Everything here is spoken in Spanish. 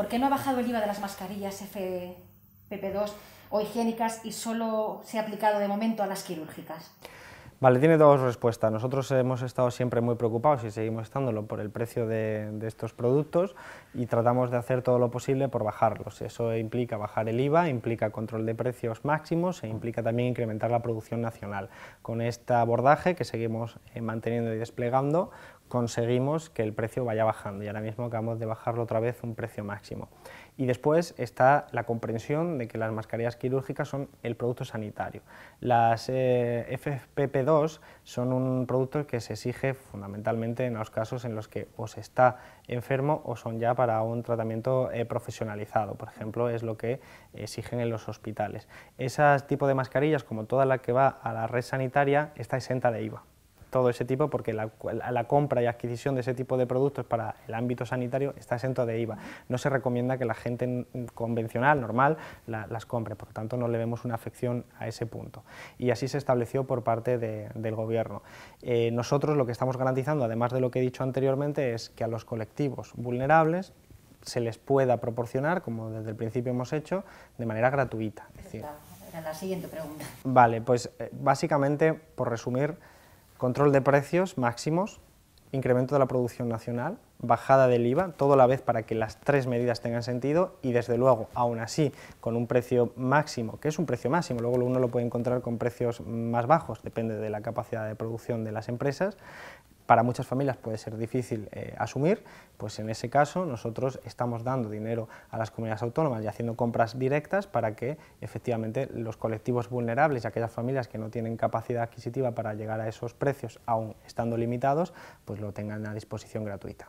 ¿Por qué no ha bajado el IVA de las mascarillas FPP2 o higiénicas y solo se ha aplicado de momento a las quirúrgicas? Vale, tiene dos respuestas. Nosotros hemos estado siempre muy preocupados y seguimos estándolo por el precio de, de, estos productos y tratamos de hacer todo lo posible por bajarlos. Eso implica bajar el IVA, implica control de precios máximos e implica también incrementar la producción nacional. Con este abordaje que seguimos eh, manteniendo y desplegando, conseguimos que el precio vaya bajando y ahora mismo acabamos de bajarlo otra vez un precio máximo. Y después está la comprensión de que las mascarillas quirúrgicas son el producto sanitario. Las eh, FFP2 son un producto que se exige fundamentalmente en los casos en los que o se está enfermo o son ya para un tratamiento eh, profesionalizado. Por ejemplo, es lo que exigen en los hospitales. Ese tipo de mascarillas, como toda la que va a la red sanitaria, está exenta de IVA todo ese tipo, porque la, compra y adquisición de ese tipo de productos para el ámbito sanitario está exento de IVA. No se recomienda que la gente convencional, normal, las compre, por lo tanto no le vemos una afección a ese punto. Y así se estableció por parte del Gobierno. Eh, nosotros lo que estamos garantizando, además de lo que he dicho anteriormente, es que a los colectivos vulnerables se les pueda proporcionar, como desde el principio hemos hecho, de manera gratuita. era la siguiente pregunta. Vale, pues eh, básicamente, por resumir, control de precios máximos, incremento de la producción nacional, bajada del IVA, todo a la vez para que las tres medidas tengan sentido y desde luego, aún así, con un precio máximo, que es un precio máximo, luego uno lo puede encontrar con precios más bajos, depende de la capacidad de producción de las empresas, para muchas familias puede ser difícil eh, asumir, pues en ese caso nosotros estamos dando dinero a las comunidades autónomas y haciendo compras directas para que efectivamente los colectivos vulnerables y aquellas familias que no tienen capacidad adquisitiva para llegar a esos precios, aún estando limitados, pues lo tengan a disposición gratuita.